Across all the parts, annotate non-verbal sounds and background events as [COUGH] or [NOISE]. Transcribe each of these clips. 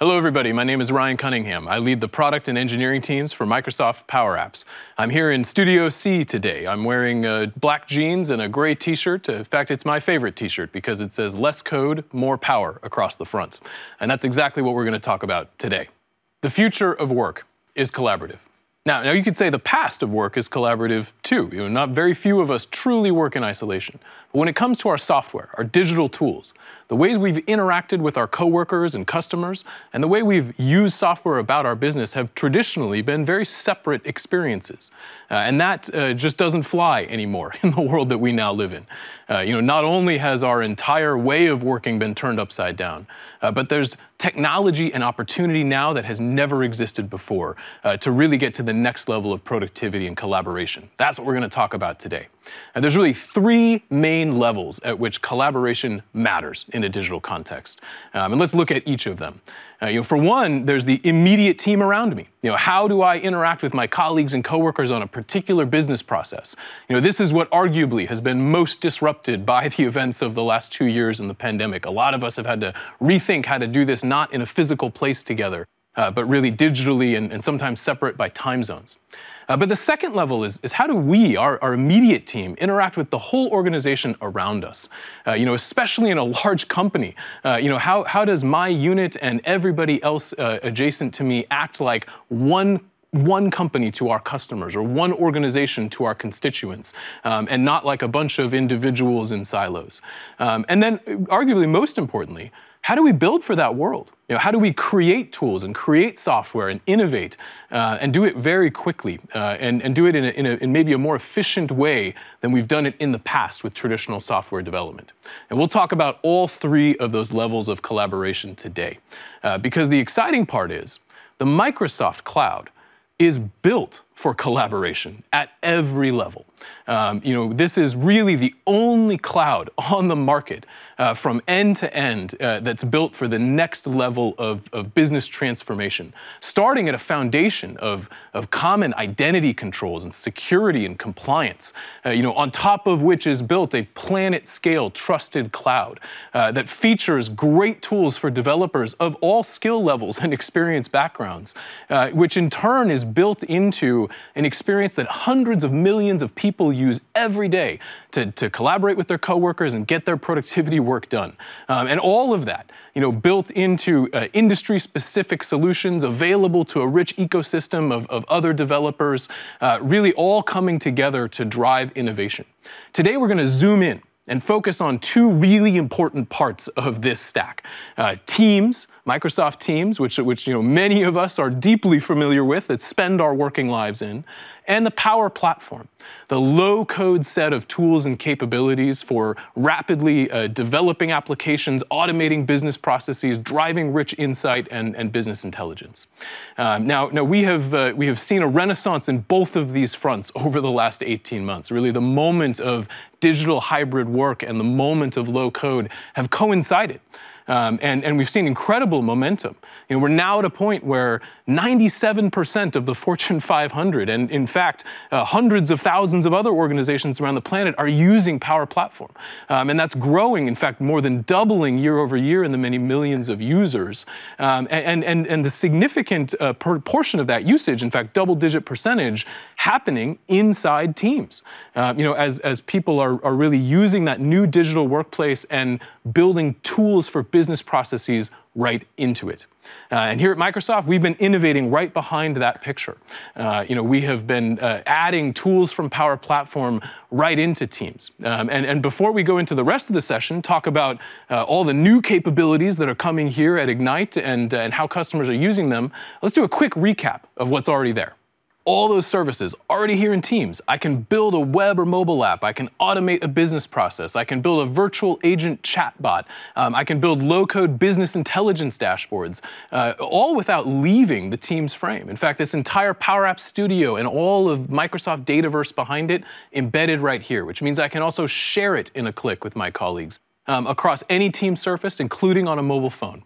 Hello, everybody. My name is Ryan Cunningham. I lead the product and engineering teams for Microsoft Power Apps. I'm here in Studio C today. I'm wearing uh, black jeans and a gray t-shirt. In fact, it's my favorite t-shirt because it says less code, more power across the front. And that's exactly what we're going to talk about today. The future of work is collaborative. Now, now you could say the past of work is collaborative too. You know, not very few of us truly work in isolation. But when it comes to our software, our digital tools, the ways we've interacted with our coworkers and customers, and the way we've used software about our business have traditionally been very separate experiences. Uh, and that uh, just doesn't fly anymore [LAUGHS] in the world that we now live in. Uh, you know, not only has our entire way of working been turned upside down, uh, but there's technology and opportunity now that has never existed before uh, to really get to the next level of productivity and collaboration. That's what we're going to talk about today. And there's really three main main levels at which collaboration matters in a digital context. Um, and let's look at each of them. Uh, you know, for one, there's the immediate team around me. You know, how do I interact with my colleagues and coworkers on a particular business process? You know, this is what arguably has been most disrupted by the [LAUGHS] events of the last two years in the pandemic. A lot of us have had to rethink how to do this not in a physical place together, uh, but really digitally and, and sometimes separate by time zones. Uh, but the second level is, is how do we, our, our immediate team, interact with the whole organization around us? Uh, you know, especially in a large company. Uh, you know, how, how does my unit and everybody else uh, adjacent to me act like one one company to our customers or one organization to our constituents um, and not like a bunch of individuals in silos. Um, and then, uh, arguably most importantly, how do we build for that world? You know, how do we create tools and create software and innovate uh, and do it very quickly uh, and, and do it in, a, in, a, in maybe a more efficient way than we've done it in the past with traditional software development? And we'll talk about all three of those levels of collaboration today. Uh, because the exciting part is the Microsoft Cloud is built for collaboration at every level. Um, you know, this is really the only cloud [LAUGHS] on the market uh, from end to end uh, that's built for the next level of, of business transformation, starting at a foundation of, of common identity controls and security and compliance, uh, you know, on top of which is built a planet-scale trusted cloud uh, that features great tools for developers of all skill levels and [LAUGHS] experience backgrounds, uh, which in turn is built into an experience that hundreds of millions of people people use every day to, to collaborate with their coworkers and get their productivity work done. Um, and all of that, you know, built into uh, industry-specific solutions available to a rich ecosystem of, of other developers, uh, really all coming together to drive innovation. Today, we're going to zoom in and focus on two really important parts of this stack, uh, teams, Microsoft Teams, which, which you know, many of us are deeply familiar with, that spend our working lives in, and the Power Platform, the low-code set of tools and capabilities for rapidly uh, developing applications, automating business processes, driving rich insight and, and business intelligence. Um, now, now we, have, uh, we have seen a renaissance in both of these fronts [LAUGHS] over the last 18 months. Really, the moment of digital hybrid work and the moment of low-code have coincided. Um, and, and we've seen incredible momentum. You know, we're now at a point where 97% of the Fortune 500, and in fact, uh, hundreds of thousands of other organizations around the planet are using Power Platform. Um, and that's growing, in fact, more than doubling year over year in the many millions of users. Um, and, and, and the significant uh, of that usage, in fact, double digit percentage, happening inside teams. Uh, you know, as, as people are, are really using that new digital workplace and building tools for business processes right into it. Uh, and here at Microsoft, we've been innovating right behind that picture. Uh, you know, we have been uh, adding tools from Power Platform right into Teams. Um, and, and before we go into the rest of the session, talk about uh, all the new capabilities that are coming here at Ignite and, uh, and how customers are using them, let's do a quick recap of what's already there all those services already here in Teams. I can build a web or mobile app. I can automate a business process. I can build a virtual agent chatbot. Um, I can build low-code business intelligence dashboards, uh, all without leaving the Teams frame. In fact, this entire Power Apps Studio and all of Microsoft Dataverse behind it embedded right here, which means I can also share it in a click with my colleagues um, across any team surface, including on a mobile phone.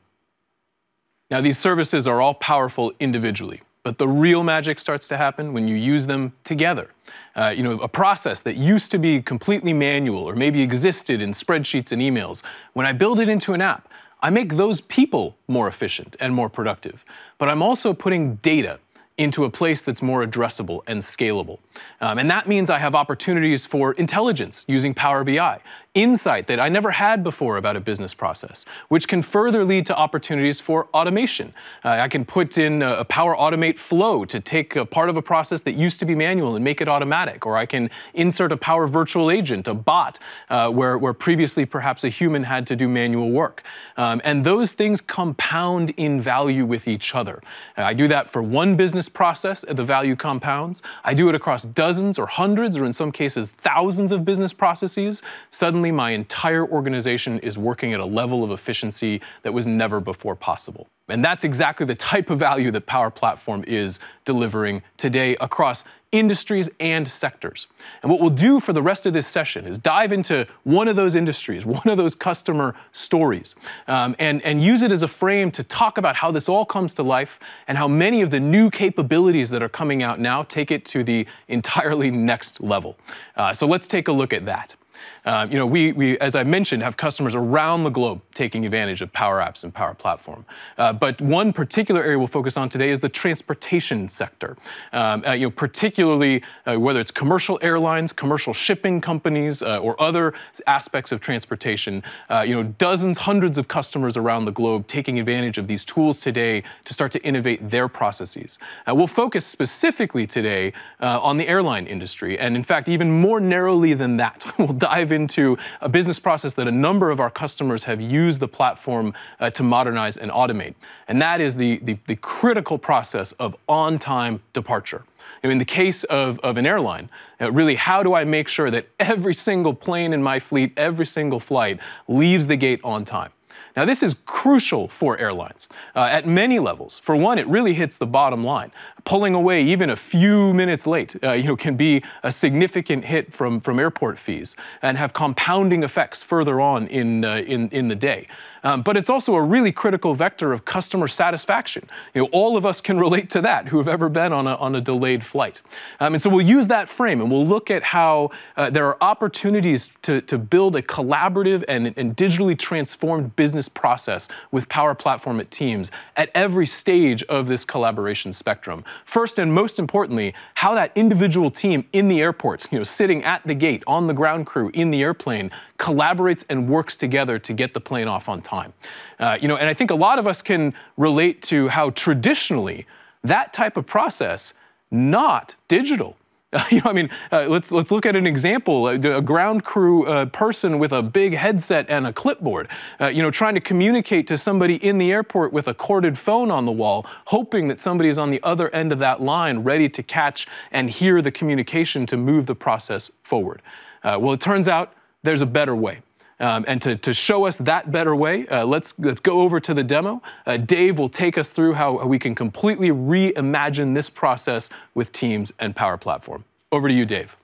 Now, these services are all powerful individually. But the real magic starts to happen when you use them together. Uh, you know, a process that used to be completely manual or maybe existed in spreadsheets and emails. When I build it into an app, I make those people more efficient and more productive. But I'm also putting data into a place that's more addressable and scalable. Um, and that means I have opportunities for intelligence using Power BI, insight that I never had before about a business process, which can further lead to opportunities for automation. Uh, I can put in a, a Power Automate flow to take a part of a process that used to be manual and make it automatic, or I can insert a Power Virtual Agent, a bot, uh, where, where previously perhaps a human had to do manual work. Um, and those things compound in value with each other. Uh, I do that for one business process, uh, the value compounds. I do it across across dozens or hundreds, or in some cases, thousands of business processes, suddenly my entire organization is working at a level of efficiency that was never before possible. And that's exactly the type of value that Power Platform is delivering today across industries, and sectors. And what we'll do for the rest of this session is dive into one of those industries, [LAUGHS] one of those customer stories, um, and, and use it as a frame to talk about how this all comes to life and how many of the new capabilities that are coming out now take it to the [LAUGHS] entirely next level. Uh, so let's take a look at that. Um, you know, we, we, as I mentioned, have customers around the globe taking advantage of Power Apps and Power Platform. Uh, but one particular area we'll focus on today is the transportation sector. Um, uh, you know, particularly uh, whether it's commercial airlines, commercial shipping companies, uh, or other aspects of transportation. Uh, you know, dozens, hundreds of customers around the globe taking advantage of these tools today to start to innovate their processes. we'll focus specifically today on the airline industry, and in fact, even more narrowly than that, [LAUGHS] we'll dive dive into a business process that a number of our customers have used the platform uh, to modernize and automate. And that is the, the, the critical process of on-time departure. You know, in the case of, of an airline, uh, really, how do I make sure that every single plane in my fleet, every single flight leaves the gate on time? Now, this is crucial for airlines uh, at many levels. For one, it really hits the bottom line. Pulling away even a few minutes late, uh, you know, can be a significant hit from, from airport fees and have compounding effects further on in, uh, in, in the day. Um, but it's also a really critical vector of customer satisfaction. You know, all of us can relate to that who have ever been on a, on a delayed flight. Um, and so we'll use that frame and we'll look at how uh, there are opportunities to, to build a collaborative and, and digitally transformed business this process with Power Platform at Teams at every stage of this collaboration spectrum. First and most importantly, how that individual team in the airport, you know, sitting at the gate, on the ground crew, in the airplane, collaborates and works together to get the plane off on time. Uh, you know, and I think a lot of us can relate to how traditionally that type of process, not digital, [LAUGHS] you know, I mean, uh, let's let's look at an example: a, a ground crew uh, person with a big headset and a clipboard, uh, you know, trying to communicate to somebody in the airport with a corded phone on the wall, hoping that somebody is on the other end of that line, ready to catch and hear the communication to move the process forward. Uh, well, it turns out there's a better way. Um, and to, to show us that better way, uh, let's, let's go over to the demo. Uh, Dave will take us through how we can completely reimagine this process with Teams and Power Platform. Over to you, Dave.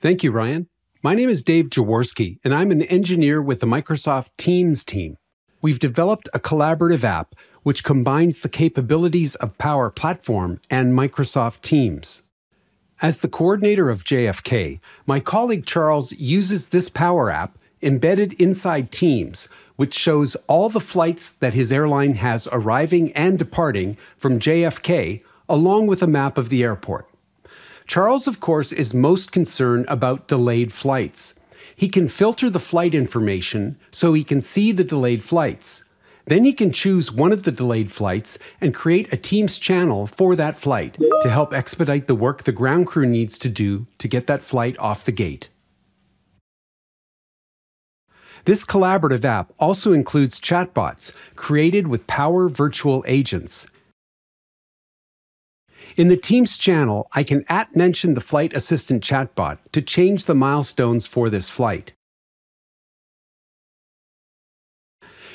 Thank you, Ryan. My name is Dave Jaworski, and I'm an engineer with the Microsoft Teams team. We've developed a collaborative app which combines the capabilities of Power Platform and Microsoft Teams. As the coordinator of JFK, my colleague Charles uses this Power app embedded inside Teams, which shows all the flights that his airline has arriving and departing from JFK, along with a map of the airport. Charles, of course, is most concerned about delayed flights. He can filter the flight information so he can see the delayed flights. Then he can choose one of the delayed flights and create a Teams channel for that flight to help expedite the work the ground crew needs to do to get that flight off the gate. This collaborative app also includes chatbots created with Power Virtual Agents. In the Teams channel, I can at mention the Flight Assistant chatbot to change the milestones for this flight.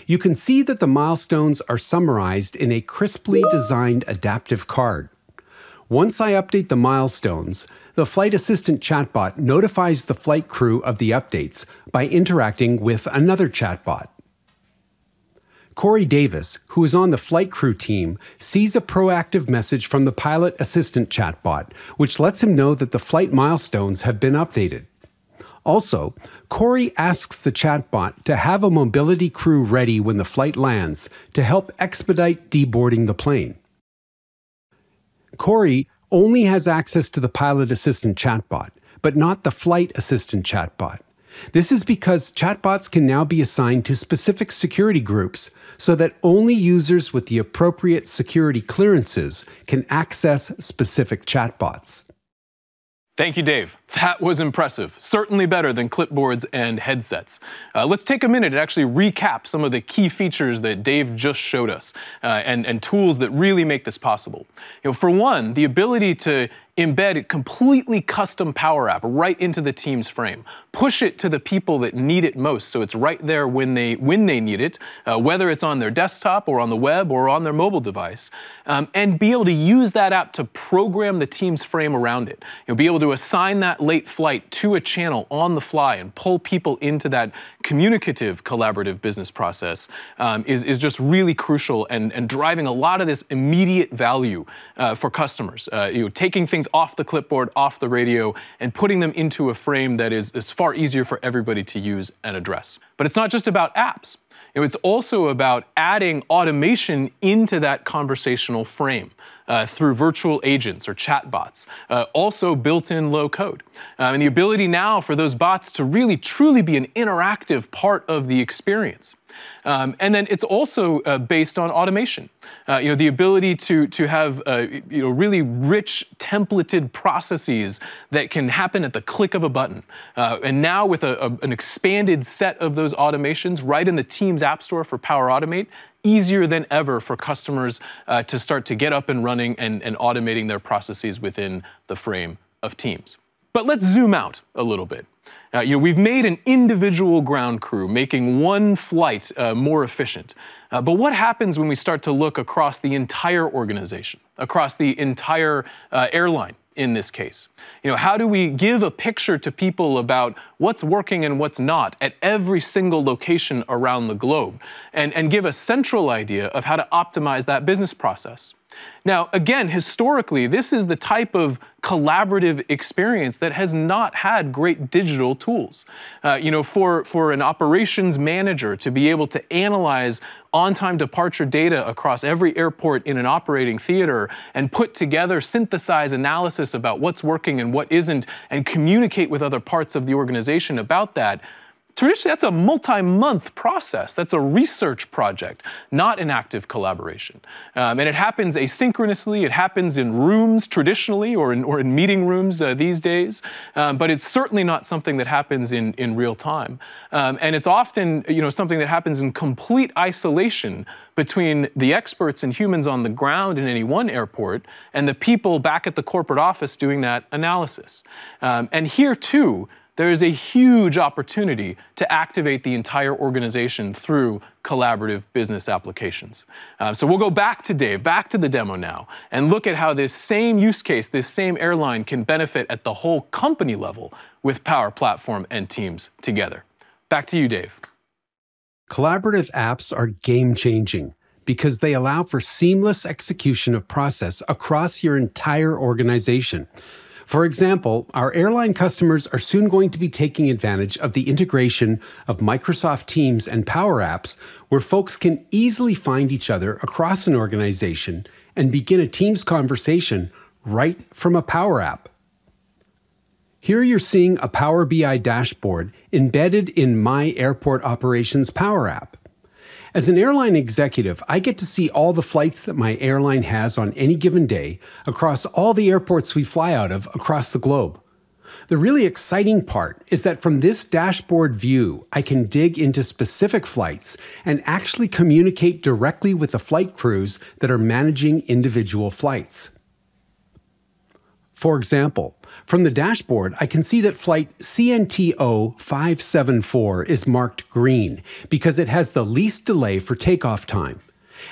You can see that the milestones are summarized in a crisply designed adaptive card. Once I update the milestones, the flight assistant chatbot notifies the flight crew of the updates by interacting with another chatbot. Corey Davis, who is on the flight crew team, sees a proactive message from the pilot assistant chatbot, which lets him know that the flight milestones have been updated. Also, Corey asks the chatbot to have a mobility crew ready when the flight lands to help expedite deboarding the plane. Corey only has access to the pilot assistant chatbot, but not the flight assistant chatbot. This is because chatbots can now be assigned to specific security groups so that only users with the appropriate security clearances can access specific chatbots. Thank you, Dave. That was impressive, certainly better than clipboards and headsets. Uh, let's take a minute and actually recap some of the key features that Dave just showed us uh, and, and tools that really make this possible. You know, for one, the ability to embed a completely custom Power App right into the team's frame. Push it to the people that need it most, so it's right there when they when they need it, uh, whether it's on their desktop or on the web or on their mobile device, um, and be able to use that app to program the team's frame around it. You'll be able to assign that late flight to a channel on the fly and pull people into that communicative, collaborative business process um, is, is just really crucial and, and driving a lot of this immediate value uh, for customers. Uh, you know, taking things off the clipboard, off the radio, and putting them into a frame that is, is far easier for everybody to use and address. But it's not just about apps it's also about adding automation into that conversational frame. Uh, through virtual agents or chatbots, uh, also built in low code. Um, and the ability now for those bots to really truly be an interactive part of the experience. Um, and then it's also uh, based on automation. Uh, you know, the ability to to have uh, you know really rich templated processes that can happen at the click of a button. Uh, and now with a, a, an expanded set of those automations right in the Teams App Store for Power Automate, easier than ever for customers uh, to start to get up and running and, and automating their processes within the frame of Teams. But let's zoom out a little bit. Uh, you know, we've made an individual ground crew, making one flight uh, more efficient. Uh, but what happens when we start to look across the entire organization, across the entire uh, airline? in this case? You know, how do we give a picture to people about what's working and what's not at every single location around the globe and, and give a central idea of how to optimize that business process? Now, again, historically, this is the type of collaborative experience that has not had great digital tools. Uh, you know, for, for an operations manager to be able to analyze on-time departure data across every airport in an operating theater and put together synthesize analysis about what's working and what isn't and communicate with other parts of the organization about that traditionally that's a multi-month process that's a research project not an active collaboration um, and it happens asynchronously it happens in rooms traditionally or in, or in meeting rooms uh, these days um, but it's certainly not something that happens in, in real time um, and it's often you know something that happens in complete isolation between the experts and humans on the ground in any one airport and the people back at the corporate office doing that analysis um, and here too there is a huge opportunity to activate the entire organization through collaborative business applications. Uh, so we'll go back to Dave, back to the demo now, and look at how this same use case, this same airline can benefit at the whole company level with Power Platform and Teams together. Back to you, Dave. Collaborative apps are game changing because they allow for seamless execution of process across your entire organization. For example, our airline customers are soon going to be taking advantage of the integration of Microsoft Teams and Power Apps, where folks can easily find each other across an organization and begin a Teams conversation right from a Power App. Here you're seeing a Power BI dashboard embedded in My Airport Operations Power App. As an airline executive, I get to see all the flights that my airline has on any given day across all the airports we fly out of across the globe. The really exciting part is that from this dashboard view, I can dig into specific flights and actually communicate directly with the flight crews that are managing individual flights. For example, from the dashboard, I can see that flight CNTO 574 is marked green because it has the least delay for takeoff time.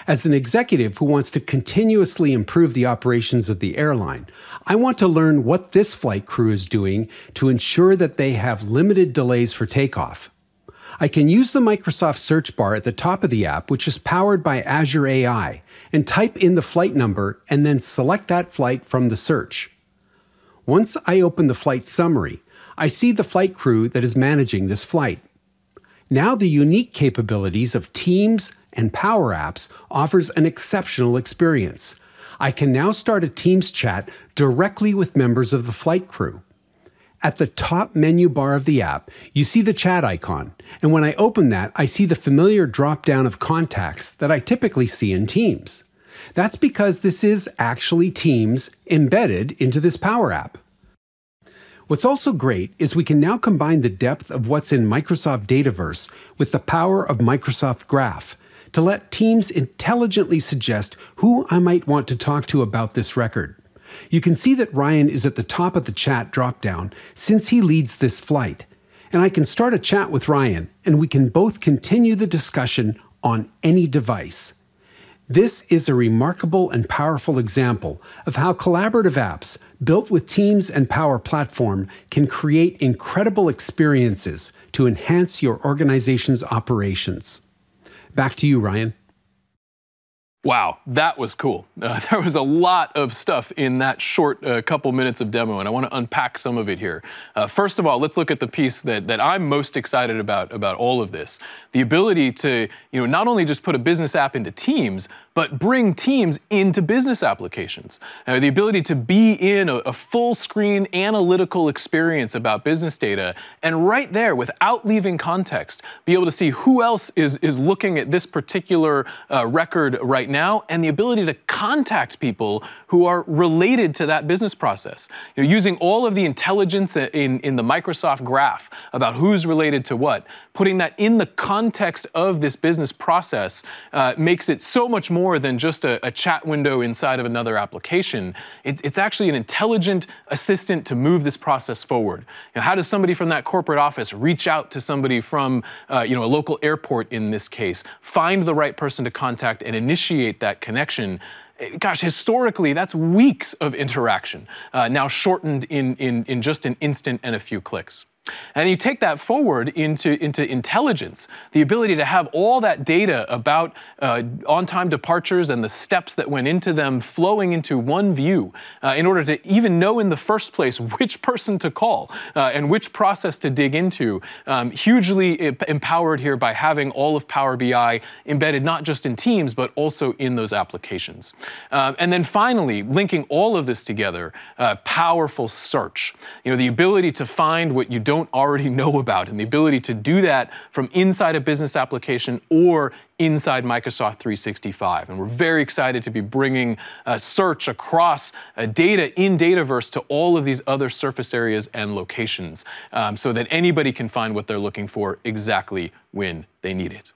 As an executive who wants to continuously improve the operations of the airline, I want to learn what this flight crew is doing to ensure that they have limited delays for takeoff. I can use the Microsoft search bar at the top of the app, which is powered by Azure AI, and type in the flight number and then select that flight from the search. Once I open the flight summary, I see the flight crew that is managing this flight. Now the unique capabilities of Teams and Power Apps offers an exceptional experience. I can now start a Teams chat directly with members of the flight crew. At the top menu bar of the app, you see the chat icon, and when I open that, I see the familiar drop down of contacts that I typically see in Teams. That's because this is actually Teams embedded into this Power App. What's also great is we can now combine the depth of what's in Microsoft Dataverse with the power of Microsoft Graph to let Teams intelligently suggest who I might want to talk to about this record. You can see that Ryan is at the top of the chat dropdown since he leads this flight, and I can start a chat with Ryan and we can both continue the discussion on any device. This is a remarkable and powerful example of how collaborative apps built with Teams and Power Platform can create incredible experiences to enhance your organization's operations. Back to you, Ryan. Wow, that was cool. [LAUGHS] Uh, there was a lot of stuff in that short uh, couple minutes of demo, and I want to unpack some of it here. Uh, first of all, let's look at the piece that, that I'm most excited about about all of this. The ability to, you know, not only just put a business app into Teams, but bring teams into business applications. Now, uh, the ability to be in a, a full screen analytical experience about business data and right there without leaving context, be able to see who else is, is looking at this particular uh, record right now and the ability to contact people who are related to that business process. You know, using all of the intelligence in, in the Microsoft graph about who's related to what, putting that in the context of this business process uh, makes it so much more more than just a, a chat window inside of another application. It, it's actually an intelligent assistant to move this process forward. You know, how does somebody from that corporate office reach out to somebody from uh, you know, a local airport in this case, find the right person to contact and initiate that connection? Eh, gosh, historically, that's weeks of interaction, uh, now shortened in, in, in just an instant and a few clicks. And you take that forward into, into intelligence, the ability to have all that data about uh, on time departures and the steps that went into them flowing into one view uh, in order to even know in the first place which person to call uh, and which process to dig into. Um, hugely empowered here by having all of Power BI embedded not just in Teams, but also in those applications. Um, and then finally, linking all of this together, uh, powerful search. You know, the ability to find what you don't don't already know about. And the ability to do that from inside a business application or inside Microsoft 365. And we're very excited to be bringing a search across a data in Dataverse to all of these other surface areas and locations um, so that anybody can find what they're looking for exactly when they need it.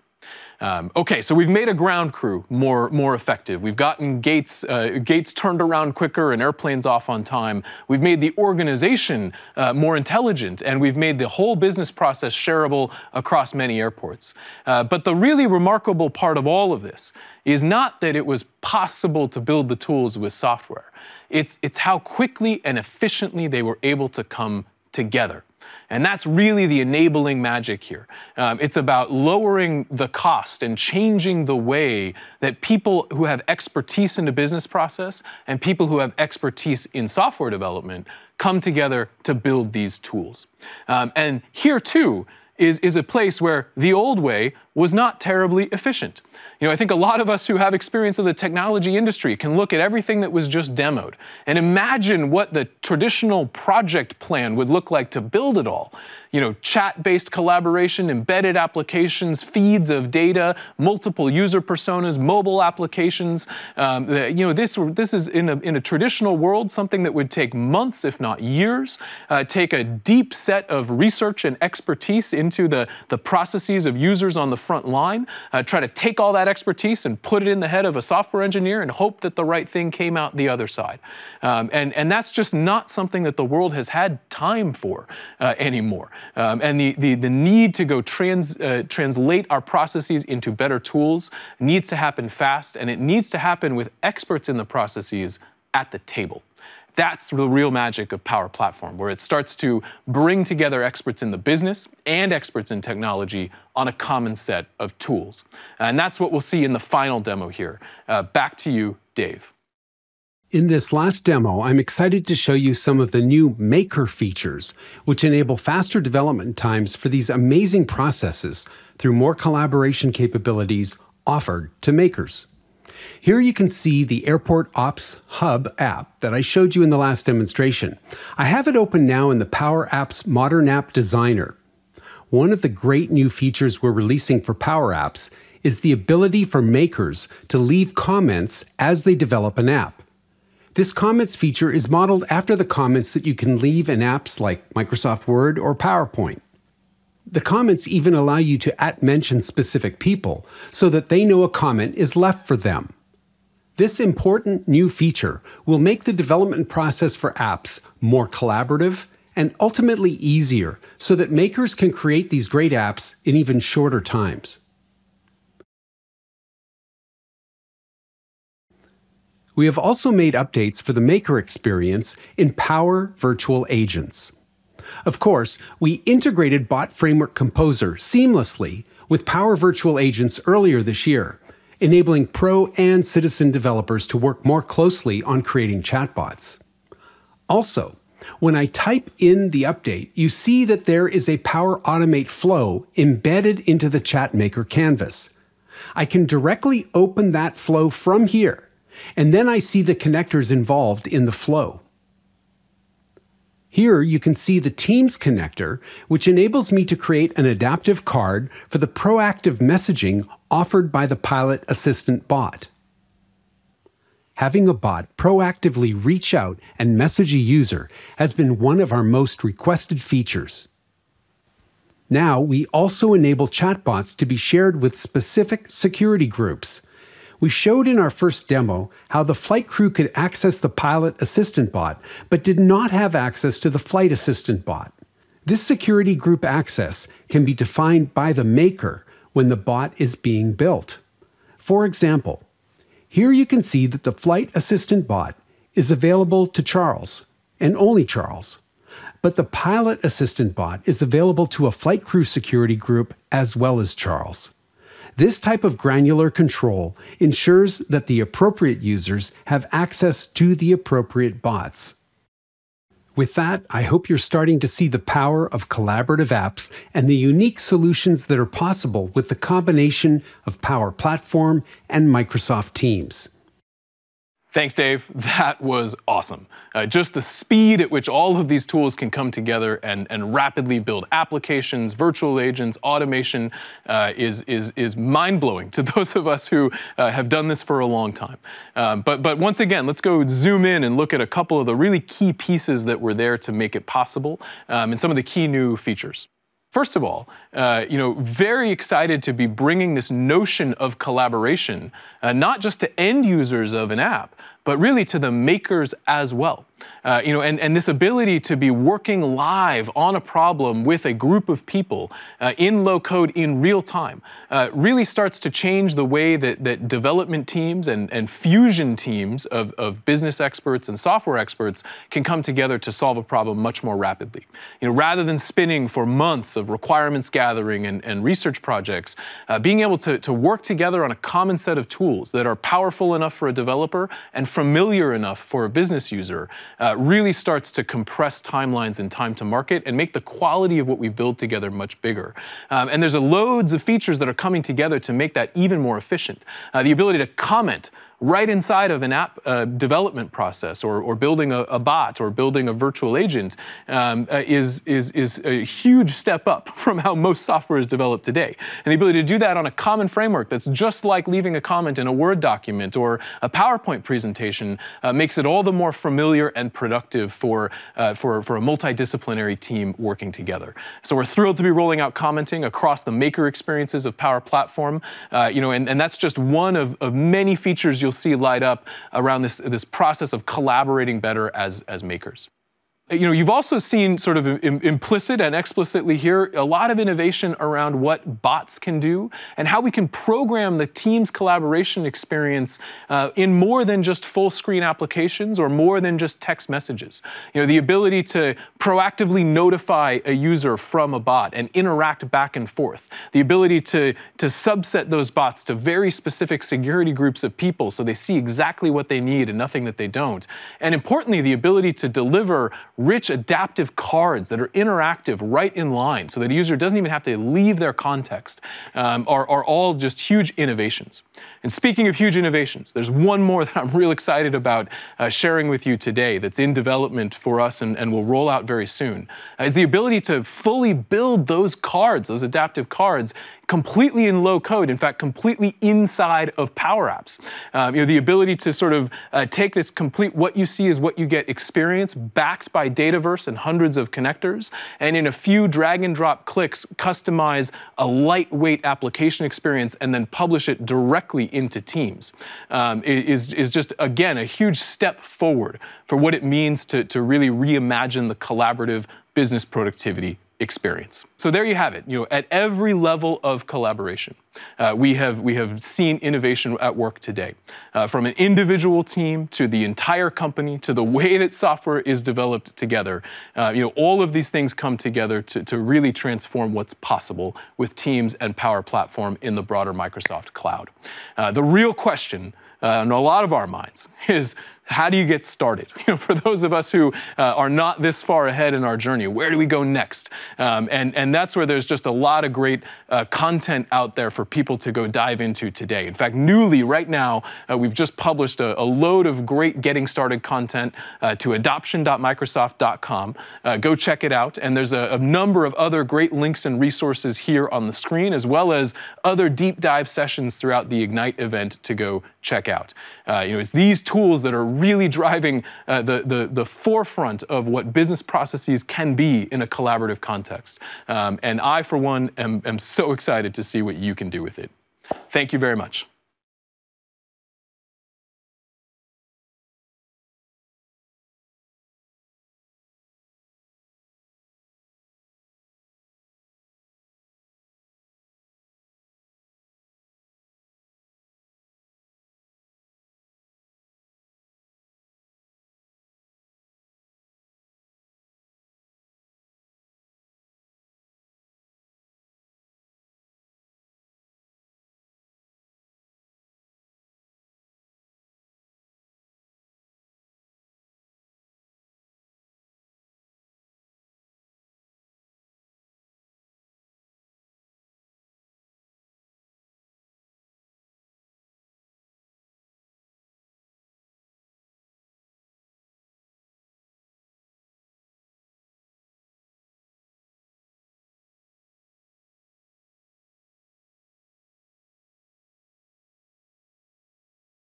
Um, okay, so we've made a ground crew more more effective. We've gotten gates uh, gates turned around quicker and airplanes off on time. We've made the organization uh, more intelligent, and we've made the whole business process shareable across many airports. Uh, but the really remarkable part of all of this is not that it was possible to build the tools with software. It's it's how quickly and efficiently they were able to come together. And that's really the enabling magic here. Um, it's about lowering the cost and changing the way that people who have expertise in the business process and people who have expertise in software development come together to build these tools. Um, and here, too, is, is a place where the old way was not terribly efficient. You know, I think a lot of us who have experience of the technology industry can look at everything that was just demoed and imagine what the traditional project plan would look like to build it all. You know, chat-based collaboration, embedded applications, feeds of data, multiple user personas, mobile applications. Um, you know, this this is in a in a traditional world something that would take months, if not years. Uh, take a deep set of research and expertise into the the processes of users on the front line, uh, try to take all that expertise and put it in the head of a software engineer and hope that the right thing came out the other side. Um, and, and that's just not something that the world has had time for uh, anymore. Um, and the, the, the, need to go trans, uh, translate our processes into better tools needs to happen fast, and it needs to happen with experts in the processes at the table. That's the real magic of Power Platform, where it starts to bring together experts in the business and experts in technology on a common set of tools. And that's what we'll see in the final demo here. Uh, back to you, Dave. In this last demo, I'm excited to show you some of the new maker features, which enable faster development times for these amazing processes through more collaboration capabilities offered to makers. Here you can see the Airport Ops Hub app that I showed you in the last demonstration. I have it open now in the Power Apps Modern App Designer. One of the great new features we're releasing for Power Apps is the ability for makers to leave comments as they develop an app. This comments feature is modeled after the comments that you can leave in apps like Microsoft Word or PowerPoint. The comments even allow you to at mention specific people so that they know a comment is left for them. This important new feature will make the development process for apps more collaborative and ultimately easier so that makers can create these great apps in even shorter times. We have also made updates for the maker experience in Power Virtual Agents. Of course, we integrated Bot Framework Composer seamlessly with Power Virtual Agents earlier this year, enabling pro and citizen developers to work more closely on creating chatbots. Also, when I type in the update, you see that there is a Power Automate flow embedded into the ChatMaker canvas. I can directly open that flow from here, and then I see the connectors involved in the flow. Here you can see the Teams connector, which enables me to create an adaptive card for the proactive messaging offered by the Pilot Assistant bot. Having a bot proactively reach out and message a user has been one of our most requested features. Now, we also enable chatbots to be shared with specific security groups, we showed in our first demo how the flight crew could access the pilot assistant bot, but did not have access to the flight assistant bot. This security group access can be defined by the maker when the bot is being built. For example, here you can see that the flight assistant bot is available to Charles, and only Charles. But the pilot assistant bot is available to a flight crew security group as well as Charles. This type of granular control ensures that the appropriate users have access to the appropriate bots. With that, I hope you're starting to see the power of collaborative apps and the unique solutions that are possible with the combination of Power Platform and Microsoft Teams. Thanks, Dave. [LAUGHS] That was awesome. Uh, just the speed at which all of these tools can come together and, and rapidly build applications, virtual agents, automation uh, is, is, is mind blowing to [LAUGHS] those of us who uh, have done this for a long time. Um, but, but once again, let's go zoom in and look at a couple of the really key pieces that were there to make it possible um, and some of the key new features. First of all, uh, you know, very excited to be bringing this notion of collaboration, uh, not just to end users of an app, but really to the makers as well. Uh, you know, and, and this ability to be working live on a problem with a group of people uh, in low code in real time uh, really starts to change the way that, that development teams and, and fusion teams of, of business experts and software experts can come together to solve a problem much more rapidly. You know, rather than spinning for months of requirements gathering and, and research projects, uh, being able to, to work together on a common set of tools that are powerful enough for a developer and familiar enough for a business user uh, really starts to compress timelines and time to market and make the quality of what we build together much bigger. Um, and there's a loads of features that are coming together to make that even more efficient. Uh, the ability to comment right inside of an app uh, development process or, or building a, a, bot or building a virtual agent um, uh, is, is, is a huge step up [LAUGHS] from how most software is developed today. And the ability to do that on a common framework that's just like leaving a comment in a Word document or a PowerPoint presentation uh, makes it all the more familiar and productive for, uh, for, for a multidisciplinary team working together. So we're thrilled to be rolling out commenting across the maker experiences of Power Platform, uh, you know, and, and that's just one of, of many features you'll you'll see light up around this, this process of collaborating better as, as makers you know, you've also seen sort of Im implicit and explicitly here a lot of innovation around what bots can do and how we can program the team's collaboration experience uh, in more than just full screen applications or more than just text messages. You know, the ability to proactively notify a user from a bot and interact back and forth. The ability to, to subset those bots to very specific security groups of people so they see exactly what they need and nothing that they don't. And importantly, the ability to deliver rich adaptive cards that are interactive right in line so that a user doesn't even have to leave their context um, are, are all just huge innovations. And speaking of huge innovations, there's one more [LAUGHS] that I'm real excited about uh, sharing with you today that's in development for us and, and will roll out very soon, uh, is the ability to fully build those cards, those adaptive cards, completely in low code, in fact, completely inside of Power Apps. Um, you know, the ability to sort of uh, take this complete what you see is what you get experience backed by Dataverse and hundreds of connectors, and in a few drag and drop clicks, customize a lightweight application experience and then publish it directly directly into teams um, is, is just, again, a huge step forward for what it means to, to really reimagine the collaborative business productivity experience. So there you have it. You know, at every level of collaboration, uh, we have we have seen innovation at work today, uh, from an individual team to the entire company to the way that software is developed together. Uh, you know, all of these things come together to, to really transform what's possible with Teams and Power Platform in the broader Microsoft cloud. Uh, the real question uh, in a lot of our minds [LAUGHS] is how do you get started? [LAUGHS] You know, for those of us who uh, are not this far ahead in our journey, where do we go next? Um, and, and that's where there's just a lot of great uh, content out there for people to go dive into today. In fact, newly, right now, uh, we've just published a, a, load of great getting started content uh, to adoption.microsoft.com. Uh, go check it out. And there's a, a number of other great links and resources here on the screen, as well as other deep dive sessions throughout the Ignite event to go check out. Uh, you know, it's these tools that are really driving uh, the, the, the, forefront of what business processes can be in a collaborative context. Um, and I, for one, am, am so excited to see what you can do with it. Thank you very much.